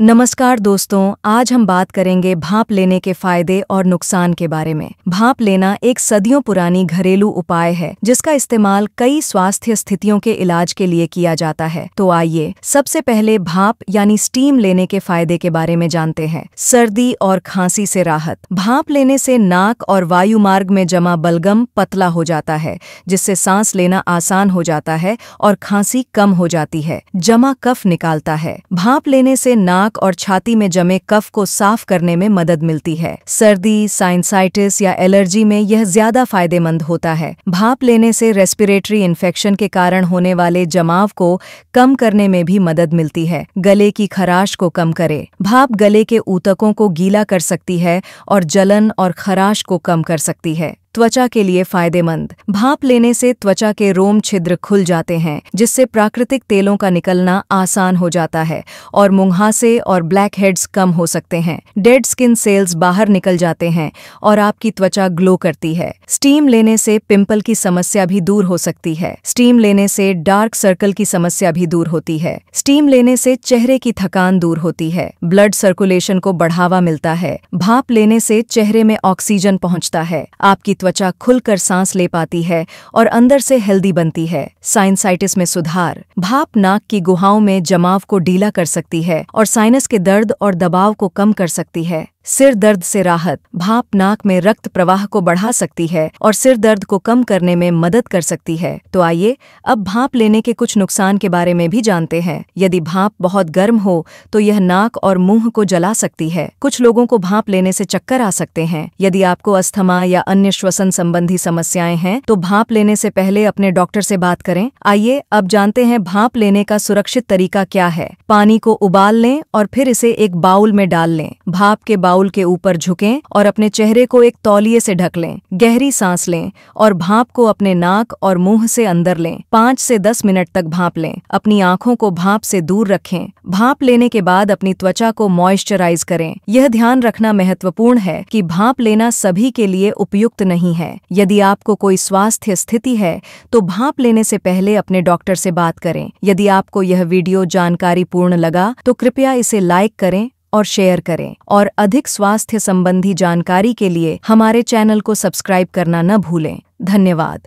नमस्कार दोस्तों आज हम बात करेंगे भाप लेने के फायदे और नुकसान के बारे में भाप लेना एक सदियों पुरानी घरेलू उपाय है जिसका इस्तेमाल कई स्वास्थ्य स्थितियों के इलाज के लिए किया जाता है तो आइए सबसे पहले भाप यानी स्टीम लेने के फायदे के बारे में जानते हैं सर्दी और खांसी से राहत भाप लेने से नाक और वायु मार्ग में जमा बलगम पतला हो जाता है जिससे सांस लेना आसान हो जाता है और खांसी कम हो जाती है जमा कफ निकालता है भाप लेने से नाक नाक और छाती में जमे कफ को साफ करने में मदद मिलती है सर्दी साइंसाइटिस या एलर्जी में यह ज्यादा फायदेमंद होता है भाप लेने से रेस्पिरेटरी इन्फेक्शन के कारण होने वाले जमाव को कम करने में भी मदद मिलती है गले की खराश को कम करे भाप गले के ऊतकों को गीला कर सकती है और जलन और खराश को कम कर सकती है त्वचा के लिए फायदेमंद भाप लेने से त्वचा के रोम छिद्र खुल जाते हैं जिससे प्राकृतिक तेलों का निकलना आसान हो जाता है और मुंहासे और ब्लैक हेड्स कम हो सकते हैं डेड स्किन सेल्स बाहर निकल जाते हैं और आपकी त्वचा ग्लो करती है स्टीम लेने से पिंपल की समस्या भी दूर हो सकती है स्टीम लेने से डार्क सर्कल की समस्या भी दूर होती है स्टीम लेने से चेहरे की थकान दूर होती है ब्लड सर्कुलेशन को बढ़ावा मिलता है भाप लेने से चेहरे में ऑक्सीजन पहुंचता है आपकी त्वचा खुलकर सांस ले पाती है और अंदर से हेल्दी बनती है साइनसाइटिस में सुधार भाप नाक की गुहाओं में जमाव को ढीला कर सकती है और साइनस के दर्द और दबाव को कम कर सकती है सिर दर्द से राहत भाप नाक में रक्त प्रवाह को बढ़ा सकती है और सिर दर्द को कम करने में मदद कर सकती है तो आइए अब भाप लेने के कुछ नुकसान के बारे में भी जानते हैं यदि भाप बहुत गर्म हो तो यह नाक और मुंह को जला सकती है कुछ लोगों को भाप लेने से चक्कर आ सकते हैं यदि आपको अस्थमा या अन्य श्वसन संबंधी समस्याएं हैं तो भाप लेने से पहले अपने डॉक्टर से बात करें आइए अब जानते हैं भाप लेने का सुरक्षित तरीका क्या है पानी को उबाल लें और फिर इसे एक बाउल में डाल लें भाप के बाउल टाउल के ऊपर झुकें और अपने चेहरे को एक तौलिए से ढक लें गहरी सांस लें और भाप को अपने नाक और मुंह से अंदर लें पाँच से दस मिनट तक भाप लें अपनी आंखों को भाप से दूर रखें भाप लेने के बाद अपनी त्वचा को मॉइस्चराइज करें यह ध्यान रखना महत्वपूर्ण है कि भाप लेना सभी के लिए उपयुक्त नहीं है यदि आपको कोई स्वास्थ्य स्थिति है तो भाप लेने से पहले अपने डॉक्टर से बात करें यदि आपको यह वीडियो जानकारीपूर्ण लगा तो कृपया इसे लाइक करें और शेयर करें और अधिक स्वास्थ्य संबंधी जानकारी के लिए हमारे चैनल को सब्सक्राइब करना न भूलें धन्यवाद